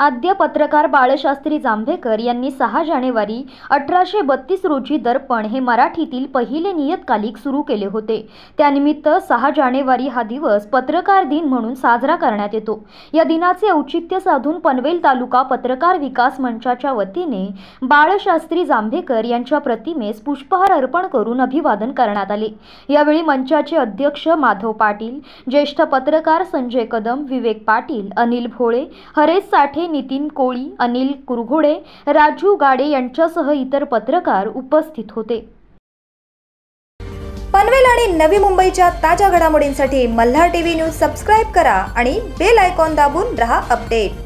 आद्य पत्रकार बाळशास्त्री जांभेकर यांनी सहा जानेवारी अठराशे बत्तीस रोजी दर्पण हे मराठीतील पहिले नियतकालिक सुरू केले होते त्यानिमित्त सहा जानेवारी हा दिवस पत्रकार दिन म्हणून साजरा करण्यात येतो या दिनाचे औचित्य साधून पनवेल तालुका पत्रकार विकास मंचाच्या वतीने बाळशास्त्री जांभेकर यांच्या प्रतिमेस पुष्पहार अर्पण करून अभिवादन करण्यात आले यावेळी मंचाचे अध्यक्ष माधव पाटील ज्येष्ठ पत्रकार संजय कदम विवेक पाटील अनिल भोळे हरेश साठे नितीन कोळी अनिल कुरघोडे राजू गाडे यांच्यासह इतर पत्रकार उपस्थित होते पनवेल आणि नवी मुंबईच्या ताज्या घडामोडींसाठी मल्हार टीव्ही न्यूज सबस्क्राईब करा आणि बेल आयकॉन दाबून रहा अपडेट